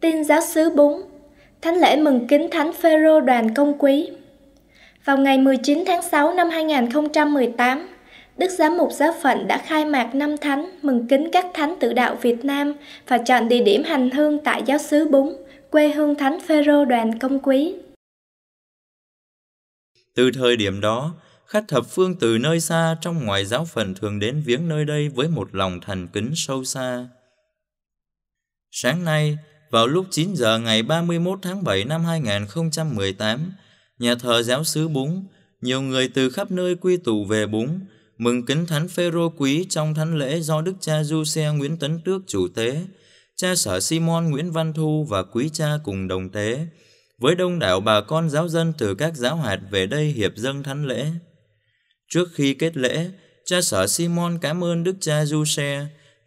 Tin giáo sứ 4 Thánh lễ mừng kính Thánh Phêrô đoàn công quý Vào ngày 19 tháng 6 năm 2018, Đức Giám mục Giáo phận đã khai mạc năm thánh mừng kính các thánh tự đạo Việt Nam và chọn địa điểm hành hương tại giáo sứ Búng, quê hương Thánh Phêrô đoàn công quý. Từ thời điểm đó, khách thập phương từ nơi xa trong ngoài giáo phận thường đến viếng nơi đây với một lòng thành kính sâu xa. Sáng nay, vào lúc 9 giờ ngày 31 tháng 7 năm 2018, nhà thờ giáo xứ Búng, nhiều người từ khắp nơi quy tụ về Búng, mừng kính thánh Phêrô quý trong thánh lễ do Đức cha Du Nguyễn Tấn Tước chủ tế, cha sở Simon Nguyễn Văn Thu và quý cha cùng đồng tế, với đông đảo bà con giáo dân từ các giáo hạt về đây hiệp dâng thánh lễ. Trước khi kết lễ, cha sở Simon cảm ơn Đức cha Du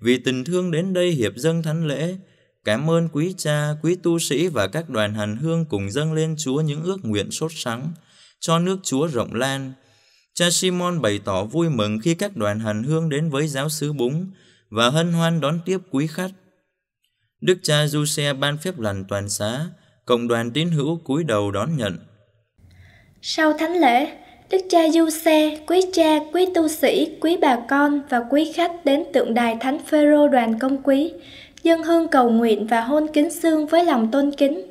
vì tình thương đến đây hiệp dâng thánh lễ, Cảm ơn quý cha, quý tu sĩ và các đoàn hành hương cùng dâng lên Chúa những ước nguyện sốt sắng, cho nước Chúa rộng lan. Cha Simon bày tỏ vui mừng khi các đoàn hành hương đến với giáo sứ búng và hân hoan đón tiếp quý khách. Đức cha Giuse ban phép lành toàn xá, cộng đoàn tín hữu cúi đầu đón nhận. Sau thánh lễ, Đức cha giuse quý cha, quý tu sĩ, quý bà con và quý khách đến tượng đài Thánh Phêrô đoàn công quý dân hương cầu nguyện và hôn kính xương với lòng tôn kính.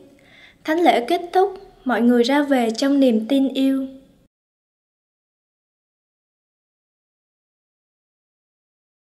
Thánh lễ kết thúc, mọi người ra về trong niềm tin yêu.